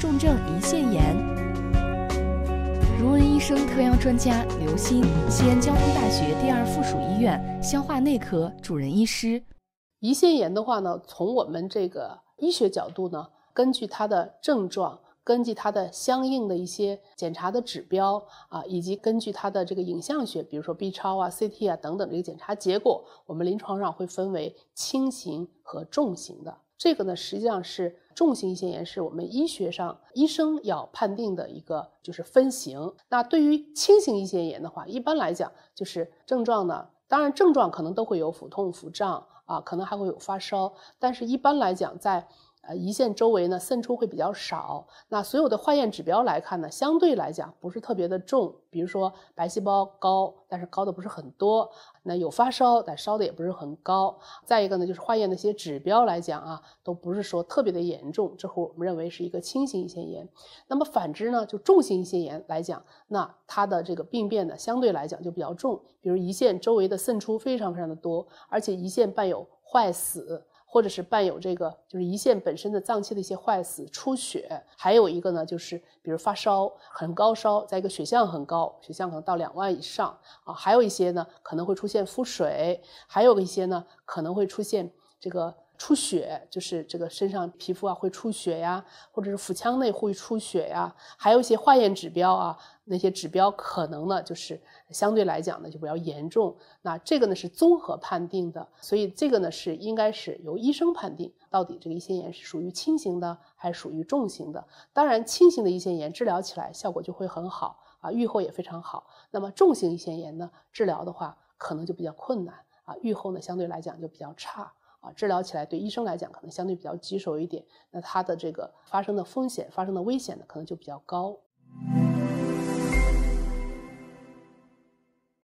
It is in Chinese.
重症胰腺炎，如闻医生特邀专家刘鑫，西安交通大学第二附属医院消化内科主任医师。胰腺炎的话呢，从我们这个医学角度呢，根据它的症状，根据它的相应的一些检查的指标啊，以及根据它的这个影像学，比如说 B 超啊、CT 啊等等这个检查结果，我们临床上会分为轻型和重型的。这个呢，实际上是重型胰腺炎，是我们医学上医生要判定的一个就是分型。那对于轻型胰腺炎的话，一般来讲就是症状呢，当然症状可能都会有腹痛、腹胀啊，可能还会有发烧，但是一般来讲在。呃，胰腺周围呢渗出会比较少，那所有的化验指标来看呢，相对来讲不是特别的重，比如说白细胞高，但是高的不是很多，那有发烧，但烧的也不是很高。再一个呢，就是化验那些指标来讲啊，都不是说特别的严重，这会我们认为是一个轻型胰腺炎。那么反之呢，就重型胰腺炎来讲，那它的这个病变呢，相对来讲就比较重，比如胰腺周围的渗出非常非常的多，而且胰腺伴有坏死。或者是伴有这个，就是胰腺本身的脏器的一些坏死、出血，还有一个呢，就是比如发烧很高烧，在一个血象很高，血象可能到两万以上啊，还有一些呢可能会出现腹水，还有一些呢可能会出现这个。出血就是这个身上皮肤啊会出血呀，或者是腹腔内会出血呀，还有一些化验指标啊，那些指标可能呢就是相对来讲呢就比较严重。那这个呢是综合判定的，所以这个呢是应该是由医生判定到底这个胰腺炎是属于轻型的还是属于重型的。当然，轻型的胰腺炎治疗起来效果就会很好啊，愈后也非常好。那么重型胰腺炎呢，治疗的话可能就比较困难啊，愈后呢相对来讲就比较差。啊，治疗起来对医生来讲可能相对比较棘手一点，那它的这个发生的风险、发生的危险呢，可能就比较高。